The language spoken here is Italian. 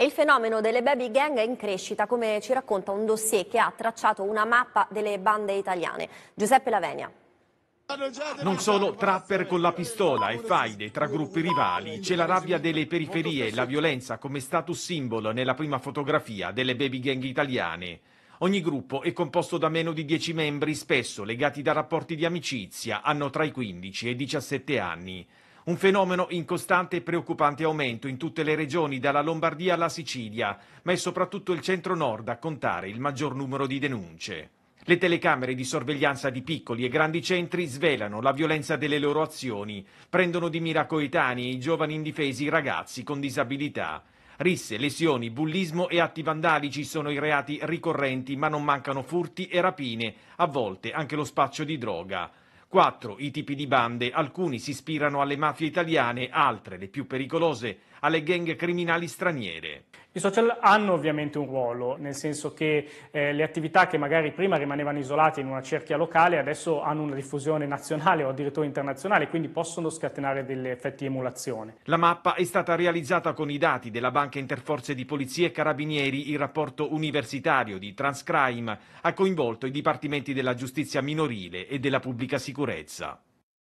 E il fenomeno delle baby gang è in crescita, come ci racconta un dossier che ha tracciato una mappa delle bande italiane. Giuseppe Lavenia. Non sono trapper con la pistola e faide tra gruppi rivali, c'è la rabbia delle periferie e la violenza come status simbolo nella prima fotografia delle baby gang italiane. Ogni gruppo è composto da meno di 10 membri, spesso legati da rapporti di amicizia, hanno tra i 15 e i 17 anni. Un fenomeno in costante e preoccupante aumento in tutte le regioni, dalla Lombardia alla Sicilia, ma è soprattutto il centro-nord a contare il maggior numero di denunce. Le telecamere di sorveglianza di piccoli e grandi centri svelano la violenza delle loro azioni, prendono di mira coetanei, i giovani indifesi, ragazzi con disabilità. Risse, lesioni, bullismo e atti vandalici sono i reati ricorrenti, ma non mancano furti e rapine, a volte anche lo spaccio di droga. Quattro i tipi di bande, alcuni si ispirano alle mafie italiane, altre, le più pericolose, alle gang criminali straniere. I social hanno ovviamente un ruolo, nel senso che eh, le attività che magari prima rimanevano isolate in una cerchia locale adesso hanno una diffusione nazionale o addirittura internazionale, quindi possono scatenare degli effetti emulazione. La mappa è stata realizzata con i dati della Banca Interforze di Polizia e Carabinieri, il rapporto universitario di Transcrime ha coinvolto i dipartimenti della giustizia minorile e della pubblica sicurezza sicurezza.